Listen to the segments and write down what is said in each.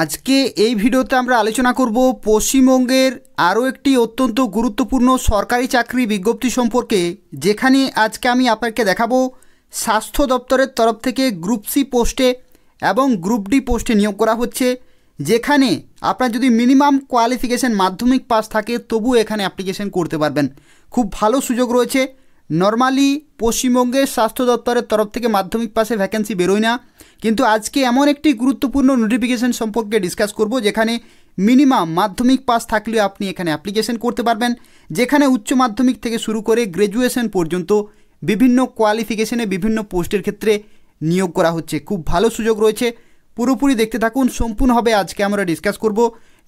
আজকে এই ভিডিওতে আমরা আলোচনা করব পশ্চিমবঙ্গের আরও একটি অত্যন্ত গুরুত্বপূর্ণ সরকারি চাকরি বিজ্ঞপ্তি সম্পর্কে যেখানে আজকে আমি আপনাকে দেখাবো স্বাস্থ্য দপ্তরের তরফ থেকে গ্রুপ সি পোস্টে এবং গ্রুপ ডি পোস্টে নিয়োগ করা হচ্ছে যেখানে আপনার যদি মিনিমাম কোয়ালিফিকেশান মাধ্যমিক পাস থাকে তবু এখানে অ্যাপ্লিকেশন করতে পারবেন খুব ভালো সুযোগ রয়েছে নর্মালি পশ্চিমবঙ্গের স্বাস্থ্য দপ্তরের তরফ থেকে মাধ্যমিক পাশে ভ্যাকেন্সি বেরোয় না কিন্তু আজকে এমন একটি গুরুত্বপূর্ণ নোটিফিকেশন সম্পর্কে ডিসকাস করব যেখানে মিনিমাম মাধ্যমিক পাস থাকলেও আপনি এখানে অ্যাপ্লিকেশন করতে পারবেন যেখানে উচ্চ মাধ্যমিক থেকে শুরু করে গ্র্যাজুয়েশন পর্যন্ত বিভিন্ন কোয়ালিফিকেশনে বিভিন্ন পোস্টের ক্ষেত্রে নিয়োগ করা হচ্ছে খুব ভালো সুযোগ রয়েছে পুরোপুরি দেখতে থাকুন সম্পূর্ণভাবে আজকে আমরা ডিসকাস করব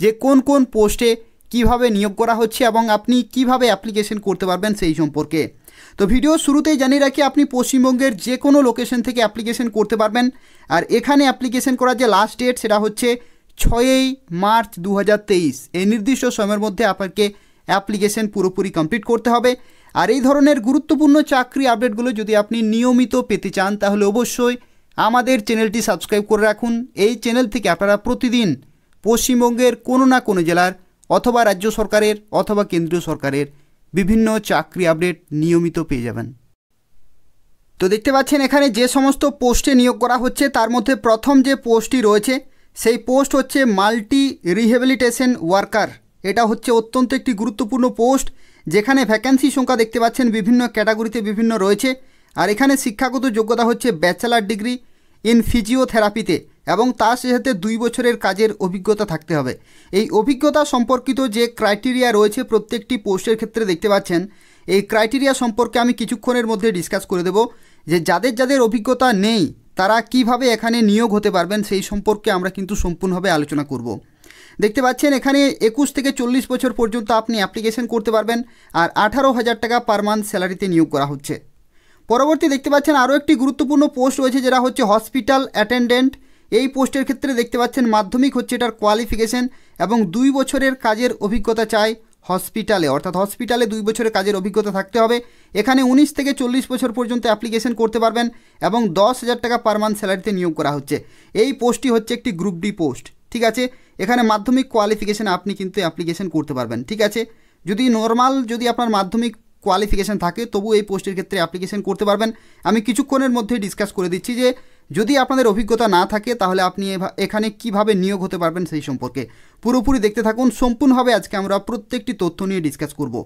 যে কোন কোন পোস্টে কিভাবে নিয়োগ করা হচ্ছে এবং আপনি কিভাবে অ্যাপ্লিকেশন করতে পারবেন সেই সম্পর্কে তো ভিডিও শুরুতেই জানিয়ে রাখি আপনি পশ্চিমবঙ্গের যে কোনো লোকেশন থেকে অ্যাপ্লিকেশন করতে পারবেন আর এখানে অ্যাপ্লিকেশন করার যে লাস্ট ডেট সেটা হচ্ছে ছয়ই মার্চ দু এই নির্দিষ্ট সময়ের মধ্যে আপনাকে অ্যাপ্লিকেশন পুরোপুরি কমপ্লিট করতে হবে আর এই ধরনের গুরুত্বপূর্ণ চাকরি আপডেটগুলো যদি আপনি নিয়মিত পেতে চান তাহলে অবশ্যই আমাদের চ্যানেলটি সাবস্ক্রাইব করে রাখুন এই চ্যানেল থেকে আপনারা প্রতিদিন পশ্চিমবঙ্গের কোনো না কোনো জেলার অথবা রাজ্য সরকারের অথবা কেন্দ্রীয় সরকারের বিভিন্ন চাকরি আপডেট নিয়মিত পেয়ে যাবেন তো দেখতে পাচ্ছেন এখানে যে সমস্ত পোস্টে নিয়োগ করা হচ্ছে তার মধ্যে প্রথম যে পোস্টটি রয়েছে সেই পোস্ট হচ্ছে মাল্টি রিহেবিলিটেশন ওয়ার্কার এটা হচ্ছে অত্যন্ত একটি গুরুত্বপূর্ণ পোস্ট যেখানে ভ্যাকেন্সি সংখ্যা দেখতে পাচ্ছেন বিভিন্ন ক্যাটাগরিতে বিভিন্ন রয়েছে আর এখানে শিক্ষাগত যোগ্যতা হচ্ছে ব্যাচেলার ডিগ্রি ইন ফিজিওথেরাপিতে এবং তার সাথে দুই বছরের কাজের অভিজ্ঞতা থাকতে হবে এই অভিজ্ঞতা সম্পর্কিত যে ক্রাইটেরিয়া রয়েছে প্রত্যেকটি পোস্টের ক্ষেত্রে দেখতে পাচ্ছেন এই ক্রাইটেরিয়া সম্পর্কে আমি কিছুক্ষণের মধ্যে ডিসকাস করে দেব যে যাদের যাদের অভিজ্ঞতা নেই তারা কিভাবে এখানে নিয়োগ হতে পারবেন সেই সম্পর্কে আমরা কিন্তু সম্পূর্ণভাবে আলোচনা করব দেখতে পাচ্ছেন এখানে একুশ থেকে চল্লিশ বছর পর্যন্ত আপনি অ্যাপ্লিকেশন করতে পারবেন আর আঠারো হাজার টাকা পার মান্থ স্যালারিতে নিয়োগ করা হচ্ছে পরবর্তী দেখতে পাচ্ছেন আরও একটি গুরুত্বপূর্ণ পোস্ট রয়েছে যেটা হচ্ছে হসপিটাল অ্যাটেন্ডেন্ট এই পোস্টের ক্ষেত্রে দেখতে পাচ্ছেন মাধ্যমিক হচ্ছে এটার কোয়ালিফিকেশন এবং দুই বছরের কাজের অভিজ্ঞতা চায় হসপিটালে অর্থাৎ হসপিটালে দুই বছরের কাজের অভিজ্ঞতা থাকতে হবে এখানে ১৯ থেকে চল্লিশ বছর পর্যন্ত অ্যাপ্লিকেশন করতে পারবেন এবং দশ হাজার টাকা পার মান্থ স্যালারিতে নিয়োগ করা হচ্ছে এই পোস্টটি হচ্ছে একটি গ্রুপ ডি পোস্ট ঠিক আছে এখানে মাধ্যমিক কোয়ালিফিকেশান আপনি কিন্তু অ্যাপ্লিকেশন করতে পারবেন ঠিক আছে যদি নর্মাল যদি আপনার মাধ্যমিক কোয়ালিফিকেশান থাকে তবু এই পোস্টের ক্ষেত্রে অ্যাপ্লিকেশন করতে পারবেন আমি কিছুক্ষণের মধ্যে ডিসকাস করে দিচ্ছি যে যদি আপনাদের অভিজ্ঞতা না থাকে তাহলে আপনি এখানে কিভাবে নিয়োগ হতে পারবেন সেই সম্পর্কে পুরোপুরি দেখতে থাকুন সম্পূর্ণভাবে আজকে আমরা প্রত্যেকটি তথ্য নিয়ে ডিসকাস করব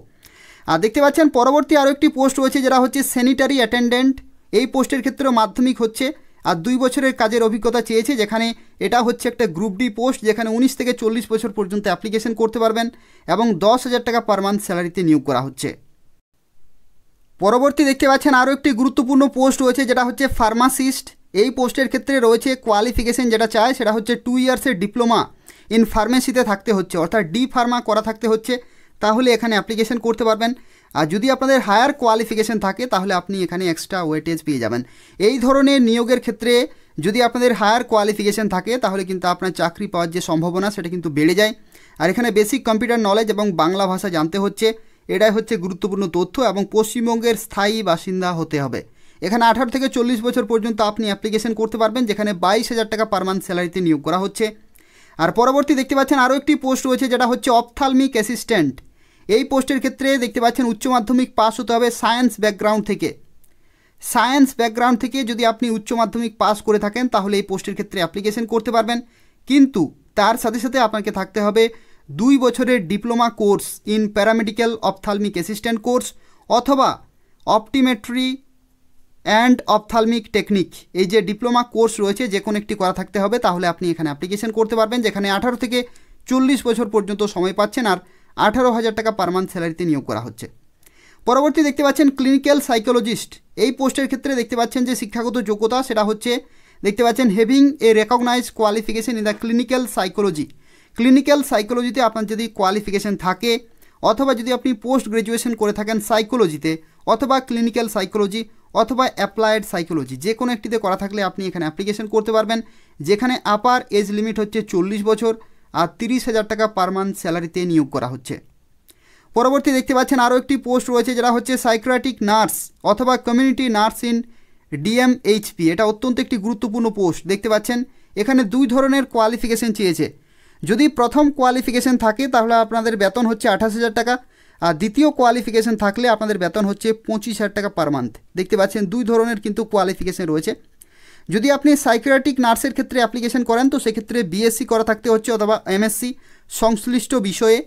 আর দেখতে পাচ্ছেন পরবর্তী আরও একটি পোস্ট রয়েছে যেটা হচ্ছে স্যানিটারি অ্যাটেন্ডেন্ট এই পোস্টের ক্ষেত্রেও মাধ্যমিক হচ্ছে আর দুই বছরের কাজের অভিজ্ঞতা চেয়েছে যেখানে এটা হচ্ছে একটা গ্রুপ ডি পোস্ট যেখানে উনিশ থেকে চল্লিশ বছর পর্যন্ত অ্যাপ্লিকেশন করতে পারবেন এবং দশ হাজার টাকা পার মান্থ স্যালারিতে নিয়োগ করা হচ্ছে পরবর্তী দেখতে পাচ্ছেন আরও একটি গুরুত্বপূর্ণ পোস্ট রয়েছে যেটা হচ্ছে ফার্মাসিস্ট এই পোস্টের ক্ষেত্রে রয়েছে কোয়ালিফিকেশন যেটা চায় সেটা হচ্ছে টু ইয়ার্সের ডিপ্লোমা ইন ফার্মেসিতে থাকতে হচ্ছে অর্থাৎ ডি ফার্মা করা থাকতে হচ্ছে তাহলে এখানে অ্যাপ্লিকেশন করতে পারবেন আর যদি আপনাদের হায়ার কোয়ালিফিকেশন থাকে তাহলে আপনি এখানে এক্সট্রা ওয়েটেজ পেয়ে যাবেন এই ধরনের নিয়োগের ক্ষেত্রে যদি আপনাদের হায়ার কোয়ালিফিকেশন থাকে তাহলে কিন্তু আপনার চাকরি পাওয়ার যে সম্ভাবনা সেটা কিন্তু বেড়ে যায় আর এখানে বেসিক কম্পিউটার নলেজ এবং বাংলা ভাষা জানতে হচ্ছে এটাই হচ্ছে গুরুত্বপূর্ণ তথ্য এবং পশ্চিমবঙ্গের স্থায়ী বাসিন্দা হতে হবে এখানে আঠারো থেকে চল্লিশ বছর পর্যন্ত আপনি অ্যাপ্লিকেশন করতে পারবেন যেখানে বাইশ হাজার টাকা পার মান্থ স্যালারিতে নিয়োগ করা হচ্ছে আর পরবর্তী দেখতে পাচ্ছেন আরও একটি পোস্ট রয়েছে যেটা হচ্ছে অপথালমিক অ্যাসিস্ট্যান্ট এই পোস্টের ক্ষেত্রে দেখতে পাচ্ছেন উচ্চ মাধ্যমিক পাস হতে হবে সায়েন্স ব্যাকগ্রাউন্ড থেকে সায়েন্স ব্যাকগ্রাউন্ড থেকে যদি আপনি উচ্চ মাধ্যমিক পাস করে থাকেন তাহলে এই পোস্টের ক্ষেত্রে অ্যাপ্লিকেশন করতে পারবেন কিন্তু তার সাথে সাথে আপনাকে থাকতে হবে দুই বছরের diploma course in paramedical ophthalmic assistant course অথবা অপটিমেট্রি অ্যান্ড অপথালমিক টেকনিক এই যে ডিপ্লোমা কোর্স রয়েছে যে কোনো একটি করা থাকতে হবে তাহলে আপনি এখানে অ্যাপ্লিকেশন করতে পারবেন যেখানে আঠারো থেকে চল্লিশ বছর পর্যন্ত সময় পাচ্ছেন আর আঠারো হাজার টাকা পার মান্থ স্যালারিতে নিয়োগ করা হচ্ছে পরবর্তী দেখতে পাচ্ছেন ক্লিনিক্যাল সাইকোলজিস্ট এই পোস্টের ক্ষেত্রে দেখতে পাচ্ছেন যে শিক্ষাগত যোগ্যতা সেটা হচ্ছে দেখতে পাচ্ছেন having a recognise qualification in the clinical psychology clinical সাইকোলজিতে আপনার যদি কোয়ালিফিকেশন থাকে অথবা যদি আপনি পোস্ট গ্রাজুয়েশন করে থাকেন সাইকোলজিতে অথবা ক্লিনিক্যাল সাইকোলজি অথবা অ্যাপ্লায়েড সাইকোলজি যে কোনো একটিতে করা থাকলে আপনি এখানে অ্যাপ্লিকেশন করতে পারবেন যেখানে আপার এজ লিমিট হচ্ছে চল্লিশ বছর আর তিরিশ হাজার টাকা পার মান্থ স্যালারিতে নিয়োগ করা হচ্ছে পরবর্তী দেখতে পাচ্ছেন আরও একটি পোস্ট রয়েছে যেটা হচ্ছে সাইক্রাটিক নার্স অথবা কমিউনিটি নার্স ইন ডিএমএইচপি এটা অত্যন্ত একটি গুরুত্বপূর্ণ পোস্ট দেখতে পাচ্ছেন এখানে দুই ধরনের কোয়ালিফিকেশন চেয়েছে যদি প্রথম কোয়ালিফিকেশন থাকে তাহলে আপনাদের বেতন হচ্ছে আঠাশ হাজার টাকা আর দ্বিতীয় কোয়ালিফিকেশান থাকলে আপনাদের বেতন হচ্ছে পঁচিশ হাজার টাকা পার মান্থ দেখতে পাচ্ছেন দুই ধরনের কিন্তু কোয়ালিফিকেশান রয়েছে যদি আপনি সাইক্রেটিক নার্সের ক্ষেত্রে অ্যাপ্লিকেশন করেন তো সেক্ষেত্রে বিএসসি করা থাকতে হচ্ছে অথবা এমএসসি সংশ্লিষ্ট বিষয়ে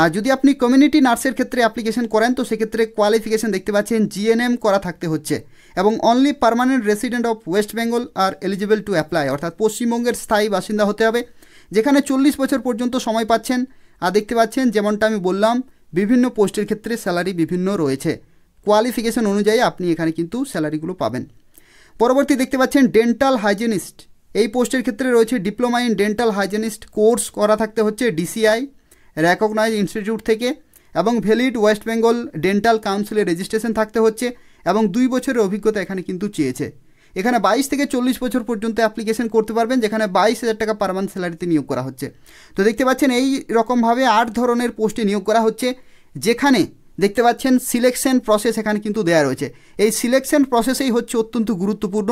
আর যদি আপনি কমিউনিটি নার্সের ক্ষেত্রে অ্যাপ্লিকেশন করেন তো সেক্ষেত্রে কোয়ালিফিকেশন দেখতে পাচ্ছেন জিএনএম করা থাকতে হচ্ছে এবং only permanent resident of West Bengal are eligible to apply অর্থাৎ পশ্চিমবঙ্গের স্থায়ী বাসিন্দা হতে হবে যেখানে চল্লিশ বছর পর্যন্ত সময় পাচ্ছেন আর দেখতে পাচ্ছেন যেমনটা আমি বললাম বিভিন্ন পোস্টের ক্ষেত্রে স্যালারি বিভিন্ন রয়েছে কোয়ালিফিকেশন অনুযায়ী আপনি এখানে কিন্তু স্যালারিগুলো পাবেন পরবর্তী দেখতে পাচ্ছেন ডেন্টাল হাইজেনিস্ট এই পোস্টের ক্ষেত্রে রয়েছে diploma in dental hygienist course করা থাকতে হচ্ছে ডিসিআই র্যাকগনাইজ ইনস্টিটিউট থেকে এবং ভ্যালিড ওয়েস্ট বেঙ্গল ডেন্টাল কাউন্সিলের রেজিস্ট্রেশন থাকতে হচ্ছে এবং দুই বছরের অভিজ্ঞতা এখানে কিন্তু চেয়েছে এখানে বাইশ থেকে চল্লিশ বছর পর্যন্ত অ্যাপ্লিকেশন করতে পারবেন যেখানে বাইশ হাজার টাকা পার মান্থ স্যালারিতে নিয়োগ করা হচ্ছে তো দেখতে পাচ্ছেন এই রকমভাবে আট ধরনের পোস্টে নিয়োগ করা হচ্ছে যেখানে দেখতে পাচ্ছেন সিলেকশন প্রসেস এখানে কিন্তু দেয়া রয়েছে এই সিলেকশন প্রসেসেই হচ্ছে অত্যন্ত গুরুত্বপূর্ণ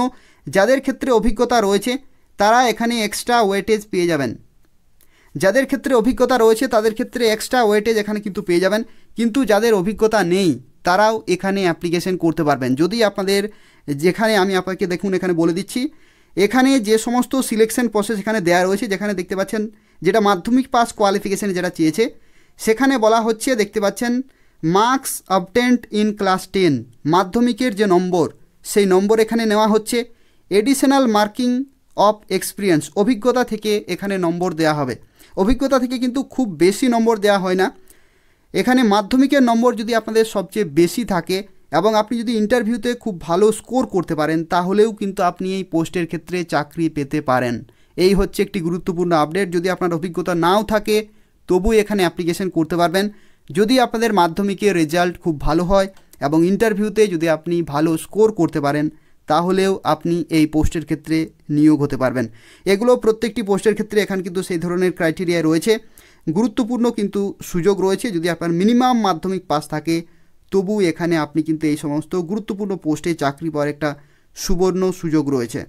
যাদের ক্ষেত্রে অভিজ্ঞতা রয়েছে তারা এখানে এক্সট্রা ওয়েটেজ পেয়ে যাবেন যাদের ক্ষেত্রে অভিজ্ঞতা রয়েছে তাদের ক্ষেত্রে এক্সট্রা ওয়েটেজ এখানে কিন্তু পেয়ে যাবেন কিন্তু যাদের অভিজ্ঞতা নেই তারাও এখানে অ্যাপ্লিকেশন করতে পারবেন যদি আপনাদের যেখানে আমি আপনাকে দেখুন এখানে বলে দিচ্ছি এখানে যে সমস্ত সিলেকশন প্রসেস এখানে দেওয়া রয়েছে যেখানে দেখতে পাচ্ছেন যেটা মাধ্যমিক পাস কোয়ালিফিকেশান যেটা চেয়েছে সেখানে বলা হচ্ছে দেখতে পাচ্ছেন marks obtained in class ten মাধ্যমিকের যে নম্বর সেই নম্বর এখানে নেওয়া হচ্ছে এডিশনাল মার্কিং অফ এক্সপিরিয়েন্স অভিজ্ঞতা থেকে এখানে নম্বর দেয়া হবে অভিজ্ঞতা থেকে কিন্তু খুব বেশি নম্বর দেয়া হয় না এখানে মাধ্যমিকের নম্বর যদি আপনাদের সবচেয়ে বেশি থাকে এবং আপনি যদি ইন্টারভিউতে খুব ভালো স্কোর করতে পারেন তাহলেও কিন্তু আপনি এই পোস্টের ক্ষেত্রে চাকরি পেতে পারেন এই হচ্ছে একটি গুরুত্বপূর্ণ আপডেট যদি আপনার অভিজ্ঞতা নাও থাকে তবু এখানে অ্যাপ্লিকেশন করতে পারবেন যদি আপনাদের মাধ্যমিকের রেজাল্ট খুব ভালো হয় এবং ইন্টারভিউতে যদি আপনি ভালো স্কোর করতে পারেন তাহলেও আপনি এই পোস্টের ক্ষেত্রে নিয়োগ হতে পারবেন এগুলো প্রত্যেকটি পোস্টের ক্ষেত্রে এখানে কিন্তু সেই ধরনের ক্রাইটেরিয়া রয়েছে গুরুত্বপূর্ণ কিন্তু সুযোগ রয়েছে যদি আপনার মিনিমাম মাধ্যমিক পাস থাকে তবু এখানে আপনি কিন্তু এই সমস্ত গুরুত্বপূর্ণ পোস্টে চাকরি পাওয়ার একটা সুবর্ণ সুযোগ রয়েছে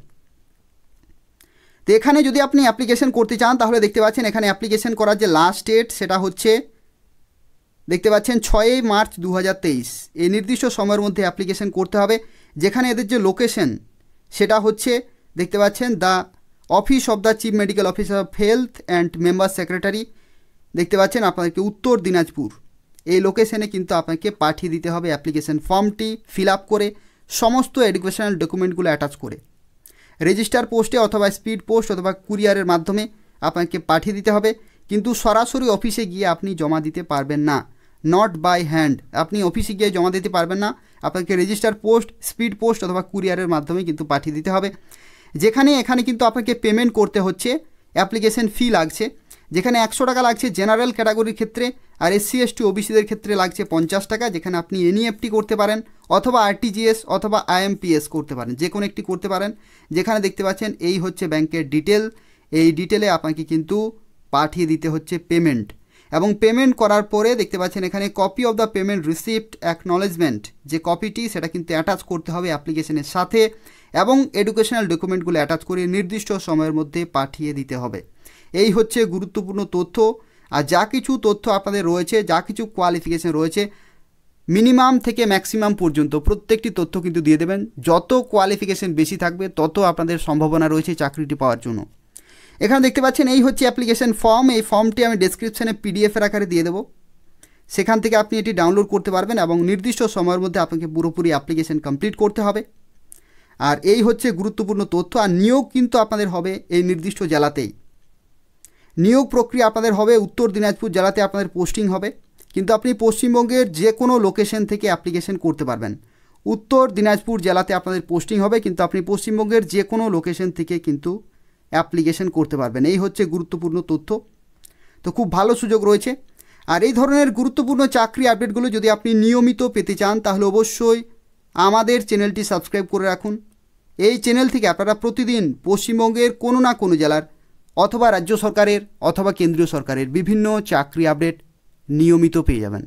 তো এখানে যদি আপনি অ্যাপ্লিকেশন করতে চান তাহলে দেখতে পাচ্ছেন এখানে অ্যাপ্লিকেশন করার যে লাস্ট ডেট সেটা হচ্ছে দেখতে পাচ্ছেন ছয়ই মার্চ দু এই নির্দিষ্ট সময়ের মধ্যে অ্যাপ্লিকেশন করতে হবে যেখানে এদের যে লোকেশন সেটা হচ্ছে দেখতে পাচ্ছেন the office of the chief medical officer of health and member secretary দেখতে পাচ্ছেন আপনাদেরকে উত্তর দিনাজপুর এই লোকেশনে কিন্তু আপনাকে পাঠিয়ে দিতে হবে অ্যাপ্লিকেশন ফর্মটি ফিল আপ করে সমস্ত এডুকেশনাল ডকুমেন্টগুলো অ্যাটাচ করে রেজিস্টার পোস্টে অথবা স্পিড পোস্ট অথবা কুরিয়ারের মাধ্যমে আপনাকে পাঠিয়ে দিতে হবে কিন্তু সরাসরি অফিসে গিয়ে আপনি জমা দিতে পারবেন না নট বাই হ্যান্ড আপনি অফিসে গিয়ে জমা দিতে পারবেন না আপনাকে রেজিস্টার পোস্ট স্পিড পোস্ট অথবা কুরিয়ারের মাধ্যমে কিন্তু পাঠিয়ে দিতে হবে যেখানে এখানে কিন্তু আপনাকে পেমেন্ট করতে হচ্ছে অ্যাপ্লিকেশন ফি লাগছে যেখানে একশো টাকা লাগছে জেনারেল ক্যাটাগরির ক্ষেত্রে আর এসসি এসটি ওবিসিদের ক্ষেত্রে লাগছে পঞ্চাশ টাকা যেখানে আপনি এনইএফটি e করতে পারেন অথবা আরটিজিএস অথবা আইএমপিএস করতে পারেন যে কোনো একটি করতে পারেন যেখানে দেখতে পাচ্ছেন এই হচ্ছে ব্যাংকের ডিটেল এই ডিটেলে আপনাকে কিন্তু পাঠিয়ে দিতে হচ্ছে পেমেন্ট এবং পেমেন্ট করার পরে দেখতে পাচ্ছেন এখানে copy of the payment receipt acknowledgement যে কপিটি সেটা কিন্তু অ্যাটাচ করতে হবে অ্যাপ্লিকেশনের সাথে এবং এডুকেশনাল ডকুমেন্টগুলো অ্যাটাচ করে নির্দিষ্ট সময়ের মধ্যে পাঠিয়ে দিতে হবে এই হচ্ছে গুরুত্বপূর্ণ তথ্য আর যা কিছু তথ্য আপনাদের রয়েছে যা কিছু কোয়ালিফিকেশান রয়েছে মিনিমাম থেকে ম্যাক্সিমাম পর্যন্ত প্রত্যেকটি তথ্য কিন্তু দিয়ে দেবেন যত কোয়ালিফিকেশান বেশি থাকবে তত আপনাদের সম্ভাবনা রয়েছে চাকরিটি পাওয়ার জন্য এখানে দেখতে পাচ্ছেন এই হচ্ছে অ্যাপ্লিকেশান ফর্ম এই ফর্মটি আমি ডিসক্রিপশানে পিডিএফের আকারে দিয়ে দেবো সেখান থেকে আপনি এটি ডাউনলোড করতে পারবেন এবং নির্দিষ্ট সময়ের মধ্যে আপনাকে পুরোপুরি অ্যাপ্লিকেশান কমপ্লিট করতে হবে আর এই হচ্ছে গুরুত্বপূর্ণ তথ্য আর নিয়োগ কিন্তু আপনাদের হবে এই নির্দিষ্ট জেলাতেই নিয়োগ প্রক্রিয়া আপনাদের হবে উত্তর দিনাজপুর জেলাতে আপনাদের পোস্টিং হবে কিন্তু আপনি পশ্চিমবঙ্গের যে কোনো লোকেশন থেকে অ্যাপ্লিকেশন করতে পারবেন উত্তর দিনাজপুর জেলাতে আপনাদের পোস্টিং হবে কিন্তু আপনি পশ্চিমবঙ্গের যে কোনো লোকেশন থেকে কিন্তু অ্যাপ্লিকেশন করতে পারবেন এই হচ্ছে গুরুত্বপূর্ণ তথ্য তো খুব ভালো সুযোগ রয়েছে আর এই ধরনের গুরুত্বপূর্ণ চাকরি আপডেটগুলো যদি আপনি নিয়মিত পেতে চান তাহলে অবশ্যই আমাদের চ্যানেলটি সাবস্ক্রাইব করে রাখুন এই চ্যানেল থেকে আপনারা প্রতিদিন পশ্চিমবঙ্গের কোনো না কোনো জেলার অথবা রাজ্য সরকারের অথবা কেন্দ্রীয় সরকারের বিভিন্ন চাকরি আপডেট নিয়মিত পেয়ে যাবেন